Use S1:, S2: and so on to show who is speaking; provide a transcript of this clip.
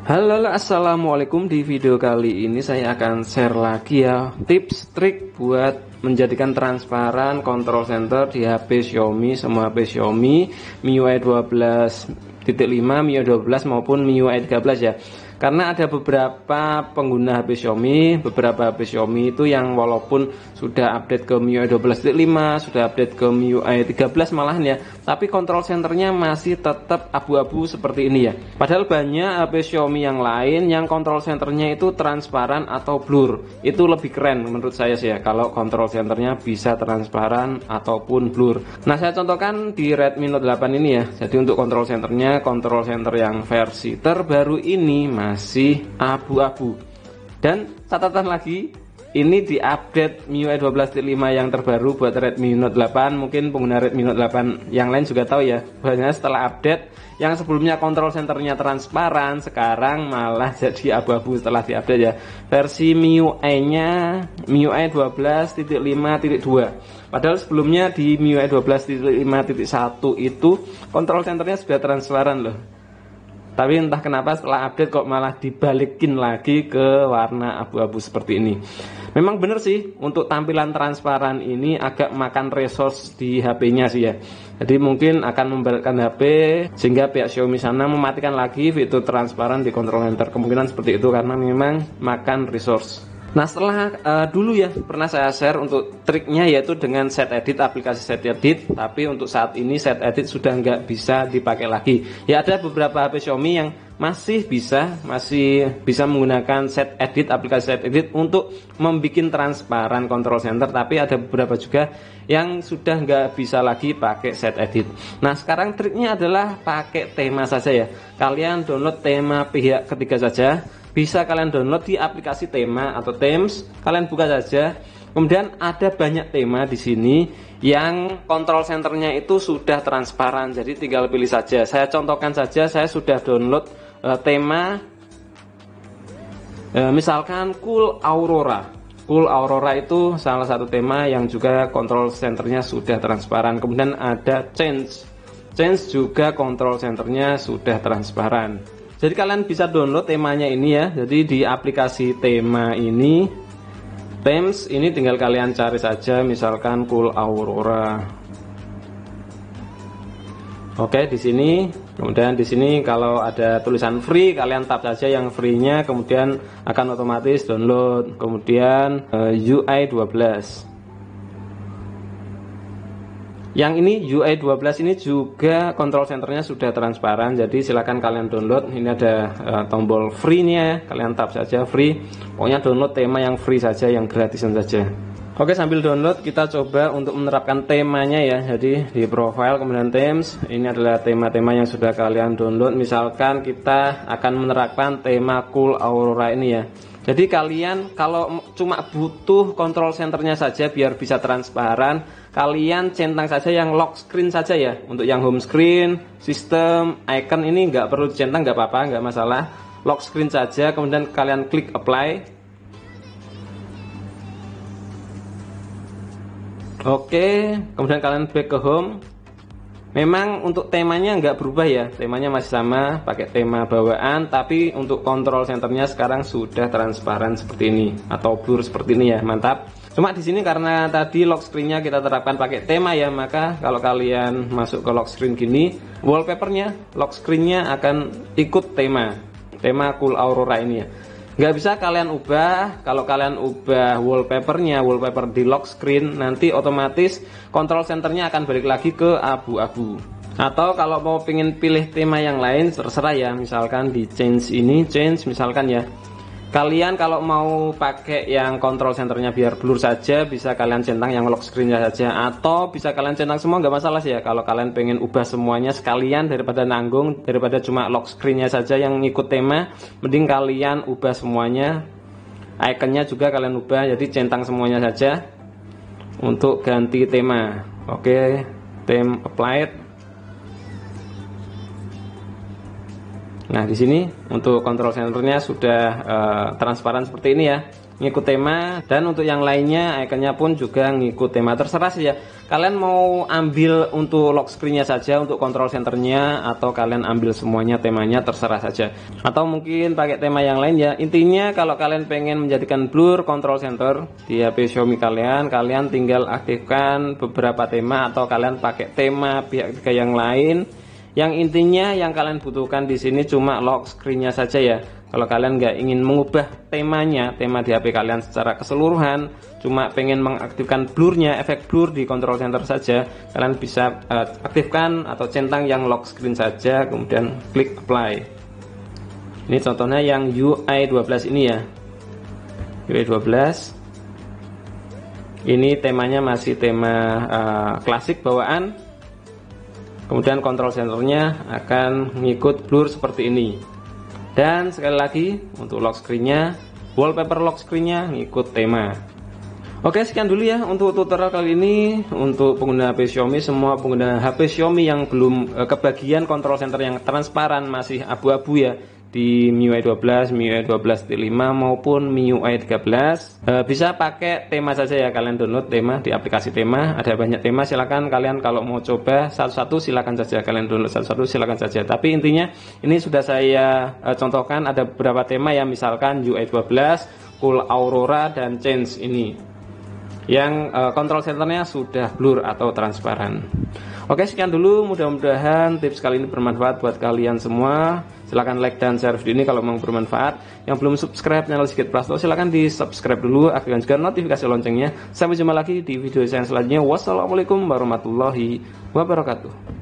S1: Halo, assalamualaikum di video kali ini saya akan share lagi ya tips trik buat menjadikan transparan control center di HP Xiaomi semua HP Xiaomi MIUI 12.5 MIUI 12 maupun MIUI 13 ya karena ada beberapa pengguna HP Xiaomi, beberapa HP Xiaomi itu yang walaupun sudah update ke MIUI 12.5, sudah update ke MIUI 13 malahan ya, tapi kontrol senternya masih tetap abu-abu seperti ini ya. Padahal banyak HP Xiaomi yang lain yang kontrol senternya itu transparan atau blur. Itu lebih keren menurut saya sih ya kalau kontrol senternya bisa transparan ataupun blur. Nah, saya contohkan di Redmi Note 8 ini ya. Jadi untuk kontrol senternya, kontrol center yang versi terbaru ini masih abu-abu. Dan catatan lagi, ini di update MIUI 12.5 yang terbaru buat Redmi Note 8. Mungkin pengguna Redmi Note 8 yang lain juga tahu ya. bahannya setelah update yang sebelumnya kontrol senternya transparan, sekarang malah jadi abu-abu setelah di update ya. Versi MIUI-nya MIUI 12.5.2. Padahal sebelumnya di MIUI 12.5.1 itu kontrol senternya sudah transparan loh tapi entah kenapa setelah update kok malah dibalikin lagi ke warna abu-abu seperti ini. Memang bener sih untuk tampilan transparan ini agak makan resource di HP-nya sih ya. Jadi mungkin akan memberatkan HP sehingga pihak Xiaomi sana mematikan lagi fitur transparan di control center. Kemungkinan seperti itu karena memang makan resource. Nah setelah uh, dulu ya pernah saya share untuk triknya yaitu dengan set edit aplikasi set edit tapi untuk saat ini set edit sudah nggak bisa dipakai lagi ya ada beberapa HP Xiaomi yang masih bisa masih bisa menggunakan set edit aplikasi set edit untuk membuat transparan control center tapi ada beberapa juga yang sudah nggak bisa lagi pakai set edit nah sekarang triknya adalah pakai tema saja ya kalian download tema pihak ketiga saja bisa kalian download di aplikasi tema atau Themes kalian buka saja kemudian ada banyak tema di sini yang kontrol centernya itu sudah transparan jadi tinggal pilih saja saya contohkan saja saya sudah download uh, tema uh, misalkan cool aurora Cool Aurora itu salah satu tema yang juga kontrol centernya sudah transparan. Kemudian ada Change. Change juga kontrol centernya sudah transparan. Jadi kalian bisa download temanya ini ya. Jadi di aplikasi tema ini Themes ini tinggal kalian cari saja misalkan Cool Aurora. Oke, di sini kemudian di sini kalau ada tulisan free kalian tap saja yang free-nya kemudian akan otomatis download. Kemudian eh, UI 12. Yang ini UI 12 ini juga kontrol senternya sudah transparan, jadi silahkan kalian download. Ini ada uh, tombol free-nya, ya. kalian tap saja free. Pokoknya download tema yang free saja, yang gratisan saja. Oke sambil download kita coba untuk menerapkan temanya ya. Jadi di profile kemudian themes ini adalah tema-tema yang sudah kalian download. Misalkan kita akan menerapkan tema cool aurora ini ya. Jadi kalian kalau cuma butuh kontrol centernya saja biar bisa transparan, kalian centang saja yang lock screen saja ya. Untuk yang home screen, sistem, icon ini nggak perlu centang, nggak apa-apa, nggak masalah. Lock screen saja, kemudian kalian klik apply. Oke, kemudian kalian back ke home. Memang untuk temanya nggak berubah ya, temanya masih sama, pakai tema bawaan, tapi untuk kontrol centernya sekarang sudah transparan seperti ini atau blur seperti ini ya, mantap. Cuma di sini karena tadi lock screennya kita terapkan pakai tema ya, maka kalau kalian masuk ke lock screen gini, wallpapernya, lock screennya akan ikut tema, tema cool aurora ini ya nggak bisa kalian ubah kalau kalian ubah wallpapernya wallpaper di lock screen nanti otomatis control centernya akan balik lagi ke abu-abu atau kalau mau pingin pilih tema yang lain terserah ya misalkan di change ini change misalkan ya Kalian kalau mau pakai yang kontrol senternya biar blur saja bisa kalian centang yang lock screennya saja atau bisa kalian centang semua nggak masalah sih ya kalau kalian pengen ubah semuanya sekalian daripada nanggung daripada cuma lock screennya saja yang ngikut tema mending kalian ubah semuanya Iconnya juga kalian ubah jadi centang semuanya saja untuk ganti tema oke okay, tem applied Nah, di sini untuk kontrol senternya sudah e, transparan seperti ini ya. Ngikut tema dan untuk yang lainnya ikonnya pun juga ngikut tema terserah sih ya. Kalian mau ambil untuk lock screennya saja untuk kontrol senternya atau kalian ambil semuanya temanya terserah saja. Atau mungkin pakai tema yang lain ya. Intinya kalau kalian pengen menjadikan blur kontrol center di HP Xiaomi kalian, kalian tinggal aktifkan beberapa tema atau kalian pakai tema pihak yang lain yang intinya yang kalian butuhkan di sini cuma lock screennya saja ya. Kalau kalian nggak ingin mengubah temanya, tema di HP kalian secara keseluruhan, cuma pengen mengaktifkan blurnya, efek blur di control center saja, kalian bisa uh, aktifkan atau centang yang lock screen saja, kemudian klik apply. Ini contohnya yang UI 12 ini ya. UI 12. Ini temanya masih tema uh, klasik bawaan, kemudian kontrol senternya akan mengikut blur seperti ini dan sekali lagi untuk lock screennya wallpaper lock screennya ngikut tema Oke sekian dulu ya untuk tutorial kali ini untuk pengguna HP Xiaomi semua pengguna HP Xiaomi yang belum eh, kebagian kontrol center yang transparan masih abu-abu ya di MIUI 12, MIUI 12.5 maupun MIUI 13 e, bisa pakai tema saja ya kalian download tema di aplikasi tema ada banyak tema silahkan kalian kalau mau coba satu-satu silahkan saja kalian download satu-satu silahkan saja tapi intinya ini sudah saya e, contohkan ada beberapa tema ya misalkan UI 12 Cool Aurora dan Change ini yang uh, eh, kontrol centernya sudah blur atau transparan. Oke, sekian dulu. Mudah-mudahan tips kali ini bermanfaat buat kalian semua. Silahkan like dan share video ini kalau memang bermanfaat. Yang belum subscribe channel Sikit Prasto, silahkan di subscribe dulu. Aktifkan juga notifikasi loncengnya. Sampai jumpa lagi di video saya selanjutnya. Wassalamualaikum warahmatullahi wabarakatuh.